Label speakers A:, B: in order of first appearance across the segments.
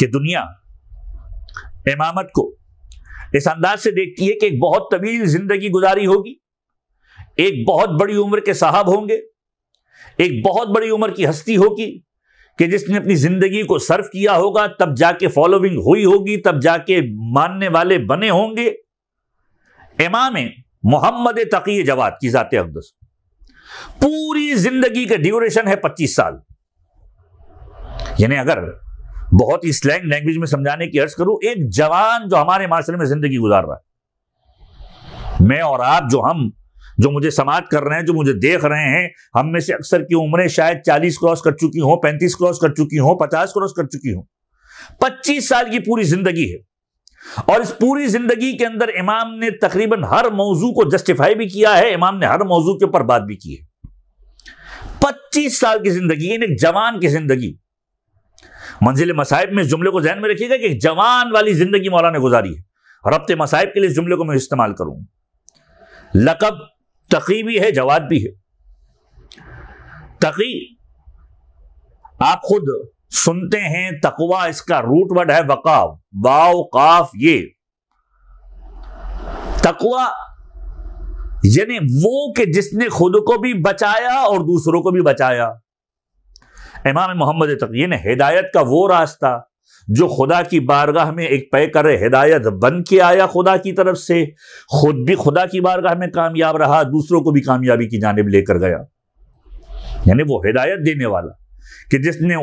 A: कि दुनिया इमामत को इस अंदाज से देखती है कि एक बहुत तवील जिंदगी गुजारी होगी एक बहुत बड़ी उम्र के साहब होंगे एक बहुत बड़ी उम्र की हस्ती होगी कि जिसने अपनी ज़िंदगी को सर्व किया होगा तब जाके फॉलोइंग हुई होगी तब जाके मानने वाले बने होंगे इमाम मोहम्मद तकी जवाद की जाते अकदस पूरी जिंदगी का ड्यूरेशन है पच्चीस साल यानी अगर बहुत ही स्लैंग लैंग्वेज में समझाने की अर्ज करूं एक जवान जो हमारे माशरे में जिंदगी गुजार रहा है मैं और आप जो हम जो मुझे समाज कर रहे हैं जो मुझे देख रहे हैं हम में से अक्सर की उम्रें शायद चालीस क्रॉस कर चुकी हों पैंतीस क्रॉस कर चुकी हों पचास क्रॉस कर चुकी हों पच्चीस साल की पूरी जिंदगी है और इस पूरी जिंदगी के अंदर इमाम ने तकरीबन हर मौजू को जस्टिफाई भी किया है इमाम ने हर मौजू के ऊपर बात भी की है पच्चीस साल की जिंदगी एक जवान की जिंदगी मंजिल मसाइब में इस जुमले को जहन में रखिएगा कि जवान वाली जिंदगी ने गुजारी है रबत मसाइब के लिए इस जुमले को मैं इस्तेमाल करूं लकब तकी भी है जवाब भी है तकी आप खुद सुनते हैं तकवा इसका रूट वर्ड है वकाव वाव काफ ये तकवा यानी वो कि जिसने खुद को भी बचाया और दूसरों को भी बचाया इमाम मोहम्मद तकी ने हिदायत का वो रास्ता जो खुदा की बारगाह में एक पे कर हिदायत बन के आया खुदा की तरफ से खुद भी खुदा की बारगाह में कामयाब रहा दूसरों को भी कामयाबी की जानब लेकर गया यानी वो हिदायत देने वाला कि जिसने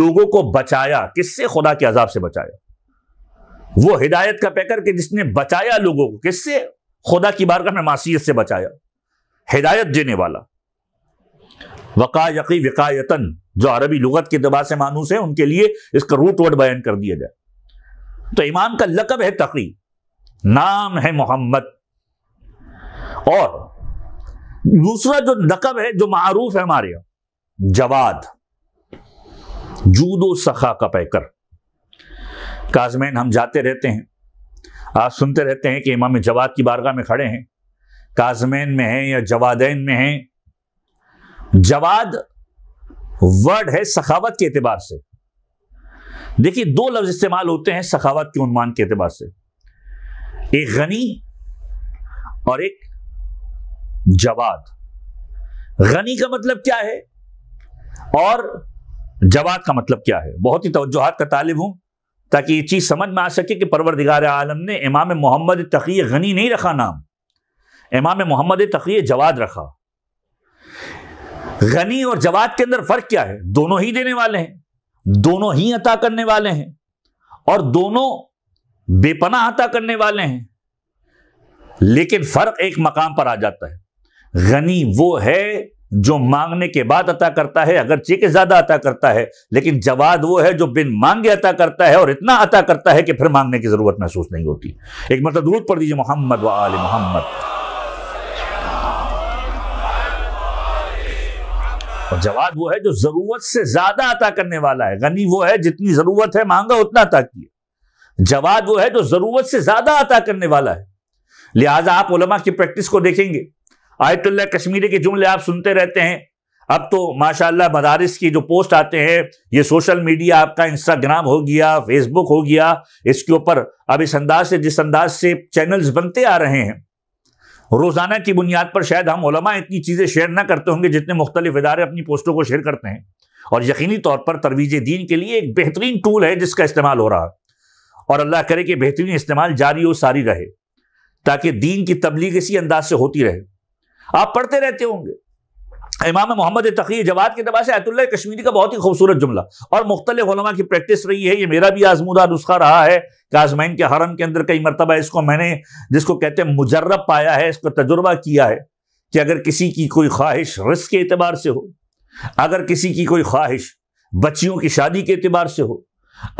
A: लोगों को बचाया किससे खुदा के अजाब से बचाया वो हिदायत का पैकर कि जिसने बचाया लोगों को किससे खुदा की बारगाह में मासीत से बचाया हिदायत देने वाला वकायकी विकायतन जो अरबी लुगत के दबा से मानूस है उनके लिए इसका रूट वर्ड बयान कर दिया जाए तो इमाम का लकब है तकी नाम है मोहम्मद और दूसरा जो लकब है जो मारूफ है हमारे यहां जवाद जूदो सखा का पैकर काजमैन हम जाते रहते हैं आप सुनते रहते हैं कि इमाम जवाद की बारगाह में खड़े हैं काजमैन में हैं या जवादैन में हैं जवाद वर्ड है सखावत के अतबार से देखिए दो लफ्ज इस्तेमाल होते हैं सखावत के उन्मान के अतबार से एक गनी और एक जवाद गनी का मतलब क्या है और जवाब का मतलब क्या है बहुत ही तोजुहत का तालिब हूँ ताकि ये चीज़ समझ में आ सके कि परवरदिगार आलम ने इमाम मोहम्मद तकी गनी नहीं रखा नाम इमाम मोहम्मद तकी जवाद रखा गनी और जवाद के अंदर फ़र्क क्या है दोनों ही देने वाले हैं दोनों ही अता करने वाले हैं और दोनों बेपना अता करने वाले हैं लेकिन फ़र्क एक मकाम पर आ जाता है गनी वो है जो मांगने के बाद अता करता है अगर के ज्यादा अता करता है लेकिन जवाब वो है जो बिन मांगे अता करता है और इतना अता करता है कि फिर मांगने की जरूरत महसूस नहीं होती एक मतलब दूर पढ़ दीजिए मोहम्मद व आल मोहम्मद और जवाब वो है जो जरूरत से ज्यादा अता करने वाला है गनी वो है जितनी जरूरत है मांगा उतना अता किया जवाब वो है जो जरूरत से ज्यादा अता करने वाला है लिहाजा आप उलमा की प्रैक्टिस को देखेंगे आयतुल्ला कश्मीरी के जुमले आप सुनते रहते हैं अब तो माशाल्लाह मदारस की जो पोस्ट आते हैं ये सोशल मीडिया आपका इंस्टाग्राम हो गया फेसबुक हो गया इसके ऊपर अब इस अंदाज से जिस अंदाज से चैनल्स बनते आ रहे हैं रोज़ाना की बुनियाद पर शायद हम उलमा इतनी चीज़ें शेयर ना करते होंगे जितने मुख्तलिफ इदारे अपनी पोस्टों को शेयर करते हैं और यकीनी तौर पर तरवीज दीन के लिए एक बेहतरीन टूल है जिसका इस्तेमाल हो रहा और अल्लाह करे कि बेहतरीन इस्तेमाल जारी और सारी रहे ताकि दीन की तबलीग इसी अंदाज से होती रहे आप पढ़ते रहते होंगे इमाम मोहम्मद तकी जवाद के दबा से अतुल्ला कश्मीरी का बहुत ही खूबसूरत जुमला और मुख्तलिमा की प्रैक्टिस रही है ये मेरा भी आजमूदा नुस्खा रहा है कि आजमैन के हरम के अंदर कई मरतबा इसको मैंने जिसको कहते हैं मुजर्रब पाया है इसको तजुर्बा किया है कि अगर किसी की कोई ख्वाहिश रिस्क के अतबार से हो अगर किसी की कोई ख्वाहिश बच्चियों की शादी के अतबार से हो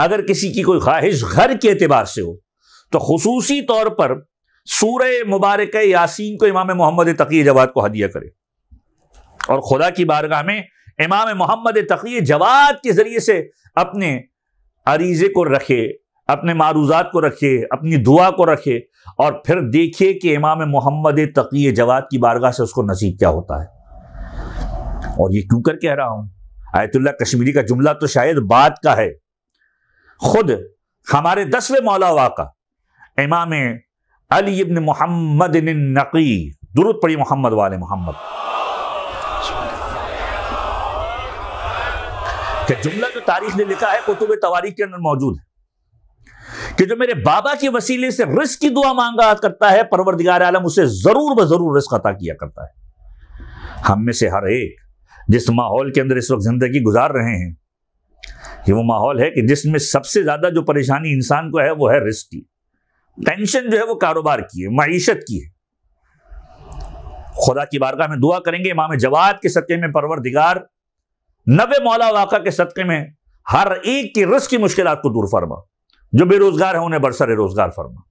A: अगर किसी की कोई ख्वाहिश घर के अतबार से हो तो खसूसी तौर पर सूर्य मुबारक यासीन को इमाम मोहम्मद तकी जवाद को हदिया करे और खुदा की बारगाह में इमाम मोहम्मद तकी जवाद के ज़रिए से अपने अरीजे को रखे अपने मारूजात को रखे अपनी दुआ को रखे और फिर देखिए कि इमाम मोहम्मद तकी जवाद की बारगाह से उसको नसीब क्या होता है और ये क्यों कर कह रहा हूं आयतुल्ला कश्मीरी का जुमला तो शायद बात का है खुद हमारे दसवें मौला वाका इमाम अली इब्न मोहम्मद नकी दुरुद पड़ी मोहम्मद वाले मोहम्मद जुमला जो तारीख ने लिखा है कुतुब तवारीख के अंदर मौजूद है कि जो मेरे बाबा के वसीले से रिस्क की दुआ मांगा करता है परवरदिगार आलम उसे जरूर ब जरूर रिस्क अता किया करता है हम में से हर एक जिस माहौल के अंदर इस वक्त जिंदगी गुजार रहे हैं ये वो माहौल है कि जिसमें सबसे ज्यादा जो परेशानी इंसान को है वो है रिस्क की टेंशन जो है वो कारोबार की है मीशत की है खुदा की बारगाह में दुआ करेंगे इमाम जवाद के सदक़े में परवर दिगार नवे मौला वाका के सदक़े में हर एक की रस की मुश्किल को दूर फरमा जो बेरोजगार है उन्हें बरसर रोजगार फरमा